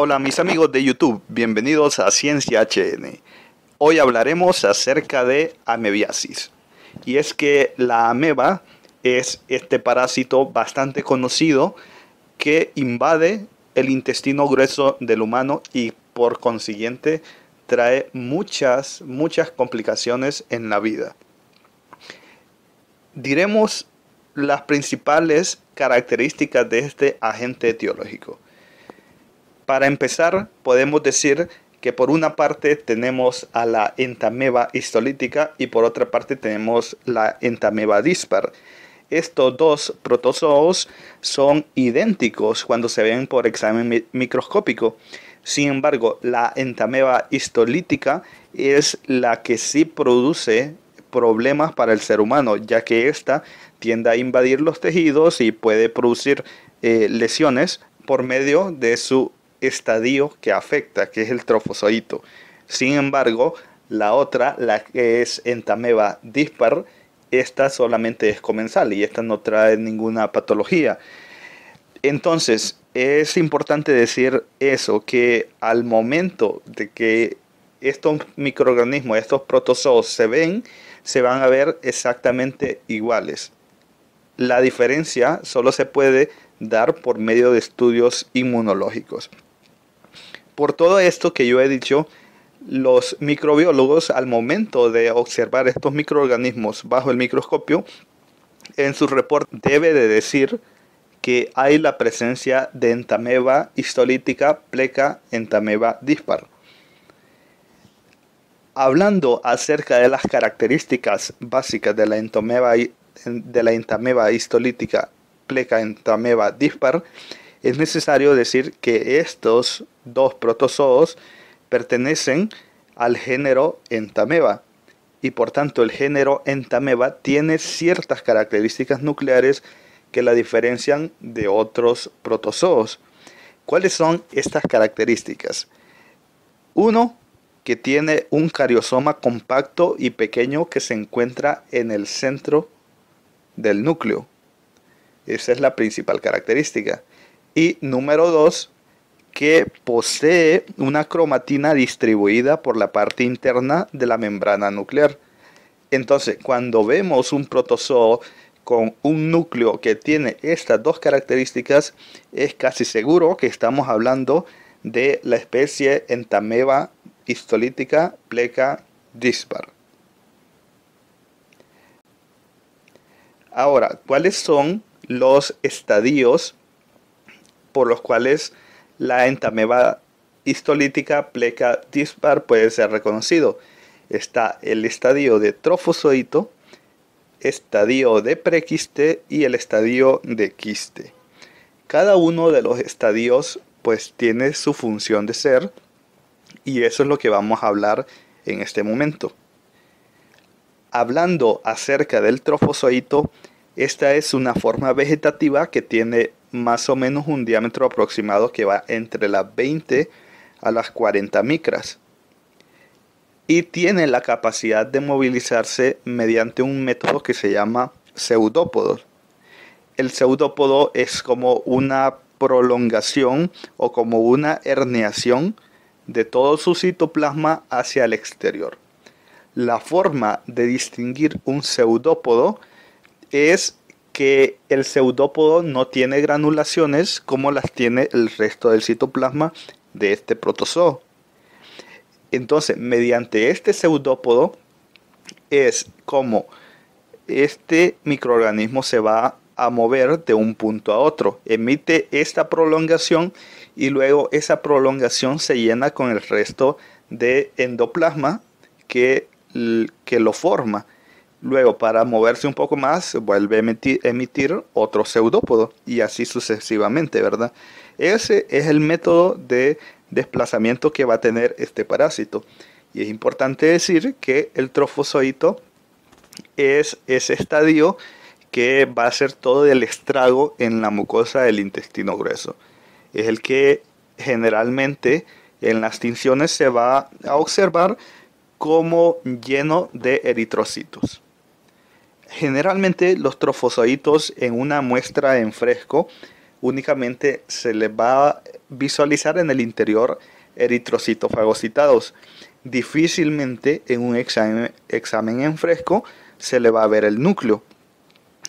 Hola mis amigos de YouTube, bienvenidos a Ciencia HN. Hoy hablaremos acerca de amebiasis. Y es que la ameba es este parásito bastante conocido que invade el intestino grueso del humano y por consiguiente trae muchas, muchas complicaciones en la vida. Diremos las principales características de este agente etiológico. Para empezar, podemos decir que por una parte tenemos a la entameba histolítica y por otra parte tenemos la entameba dispar. Estos dos protozoos son idénticos cuando se ven por examen microscópico. Sin embargo, la entameba histolítica es la que sí produce problemas para el ser humano, ya que ésta tiende a invadir los tejidos y puede producir eh, lesiones por medio de su estadio que afecta, que es el trofozoito. Sin embargo, la otra, la que es entameba dispar, esta solamente es comensal y esta no trae ninguna patología. Entonces, es importante decir eso, que al momento de que estos microorganismos, estos protozoos se ven, se van a ver exactamente iguales. La diferencia solo se puede dar por medio de estudios inmunológicos. Por todo esto que yo he dicho, los microbiólogos al momento de observar estos microorganismos bajo el microscopio, en su reporte debe de decir que hay la presencia de entameba histolítica pleca entameba dispar. Hablando acerca de las características básicas de la entameba, de la entameba histolítica pleca entameba dispar, es necesario decir que estos dos protozoos pertenecen al género Entameba y por tanto el género Entameba tiene ciertas características nucleares que la diferencian de otros protozoos. ¿Cuáles son estas características? Uno, que tiene un cariosoma compacto y pequeño que se encuentra en el centro del núcleo. Esa es la principal característica. Y número dos, que posee una cromatina distribuida por la parte interna de la membrana nuclear. Entonces, cuando vemos un protozoo con un núcleo que tiene estas dos características, es casi seguro que estamos hablando de la especie entameba histolítica pleca dispar. Ahora, ¿cuáles son los estadios por los cuales la entameba histolítica pleca dispar puede ser reconocido. Está el estadio de trofozoito, estadio de prequiste y el estadio de quiste. Cada uno de los estadios pues tiene su función de ser y eso es lo que vamos a hablar en este momento. Hablando acerca del trofozoito, esta es una forma vegetativa que tiene más o menos un diámetro aproximado que va entre las 20 a las 40 micras y tiene la capacidad de movilizarse mediante un método que se llama pseudópodo. El pseudópodo es como una prolongación o como una herniación de todo su citoplasma hacia el exterior. La forma de distinguir un pseudópodo es que el pseudópodo no tiene granulaciones como las tiene el resto del citoplasma de este protozoo. Entonces, mediante este pseudópodo es como este microorganismo se va a mover de un punto a otro, emite esta prolongación y luego esa prolongación se llena con el resto de endoplasma que, que lo forma. Luego, para moverse un poco más, vuelve a emitir, otro pseudópodo y así sucesivamente, ¿verdad? Ese es el método de desplazamiento que va a tener este parásito. Y es importante decir que el trofozoito es ese estadio que va a ser todo el estrago en la mucosa del intestino grueso. Es el que generalmente en las tinciones se va a observar como lleno de eritrocitos. Generalmente los trofozoitos en una muestra en fresco únicamente se les va a visualizar en el interior eritrocitofagocitados. fagocitados. Difícilmente en un examen, en fresco se le va a ver el núcleo.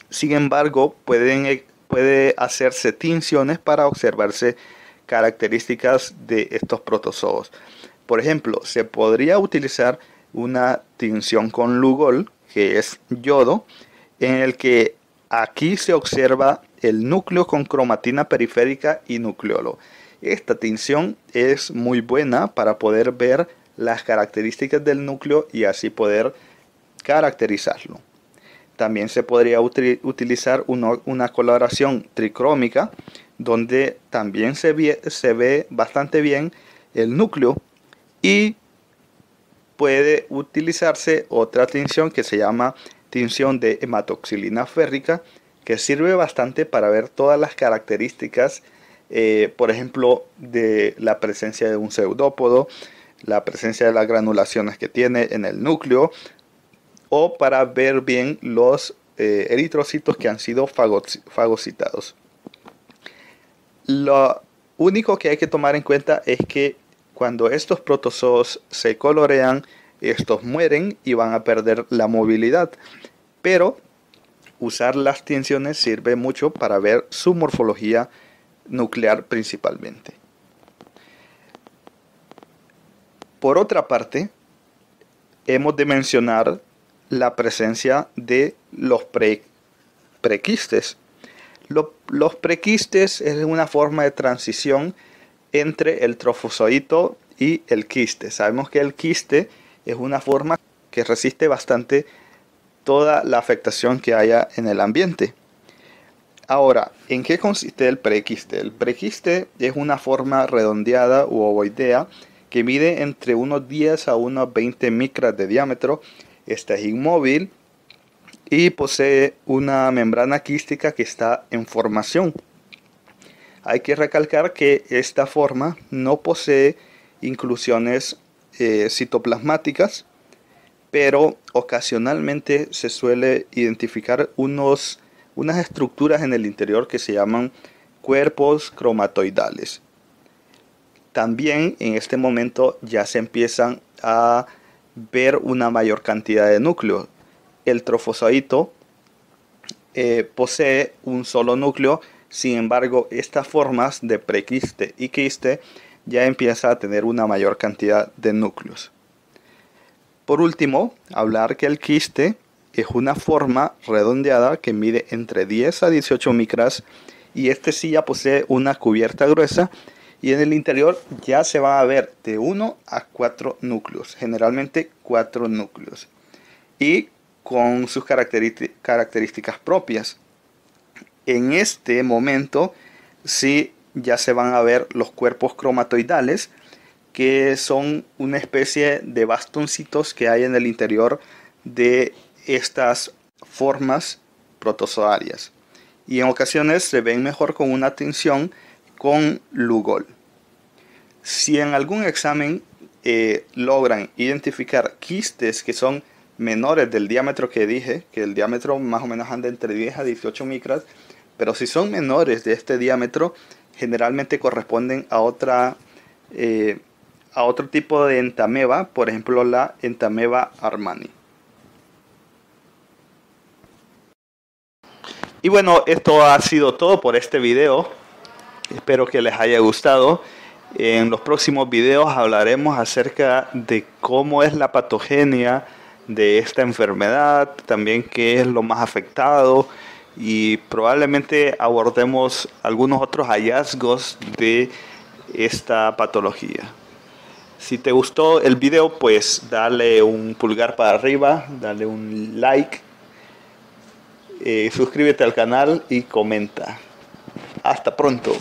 Sin embargo, pueden, e, puede hacerse tinciones para observarse características de estos protozoos. Por ejemplo, se podría utilizar una tinción con Lugol que es yodo, en el que aquí se observa el núcleo con cromatina periférica y nucleolo. Esta tinción es muy buena para poder ver las características del núcleo y así poder caracterizarlo. También se podría utilizar una coloración tricrómica donde también se, se ve bastante bien el núcleo y puede utilizarse otra tinción que se llama tinción de hematoxilina férrica, que sirve bastante para ver todas las características, eh, por ejemplo, de la presencia de un pseudópodo, la presencia de las granulaciones que tiene en el núcleo, o para ver bien los eh, eritrocitos que han sido fagocitados. Lo único que hay que tomar en cuenta es que cuando estos protozoos se colorean, estos mueren y van a perder la movilidad. Pero usar las tensiones sirve mucho para ver su morfología nuclear principalmente. Por otra parte, hemos de mencionar la presencia de los prequistes. los prequistes es una forma de transición entre el trofozoito y el quiste. Sabemos que el quiste es una forma que resiste bastante toda la afectación que haya en el ambiente. Ahora, ¿en qué consiste el prequiste? El prequiste es una forma redondeada u ovoidea que mide entre unos 10 a unos 20 micras de diámetro. Esta es inmóvil y posee una membrana quística que está en formación. Hay que recalcar que esta forma no posee inclusiones eh, citoplasmáticas, pero ocasionalmente se suele identificar unos, unas estructuras en el interior que se llaman cuerpos cromatoidales. También en este momento ya se empiezan a ver una mayor cantidad de núcleos. El trofozoito eh, posee un solo núcleo sin embargo, estas formas de prequiste y quiste ya empieza a tener una mayor cantidad de núcleos. Por último, hablar que el quiste es una forma redondeada que mide entre 10 a 18 micras y este sí ya posee una cubierta gruesa y en el interior ya se va a ver de 1 a 4 núcleos, generalmente 4 núcleos y con sus características propias en este momento sí ya se van a ver los cuerpos cromatoidales que son una especie de bastoncitos que hay en el interior de estas formas protozoarias y en ocasiones se ven mejor con una tensión con Lugol. Si en algún examen eh, logran identificar quistes que son menores del diámetro que dije, que el diámetro más o menos anda entre 10 a 18 micras, pero si son menores de este diámetro, generalmente corresponden a eh, otro tipo de entameba, por ejemplo la entameba Armani. Y bueno, esto ha sido todo por este video. Espero que les haya gustado. En los próximos videos hablaremos acerca de cómo es la patogenia de esta enfermedad, también qué es lo más afectado, y probablemente abordemos algunos otros hallazgos de esta patología. Si te gustó el video, pues dale un pulgar para arriba, dale un like, eh, suscríbete al canal y comenta. Hasta pronto.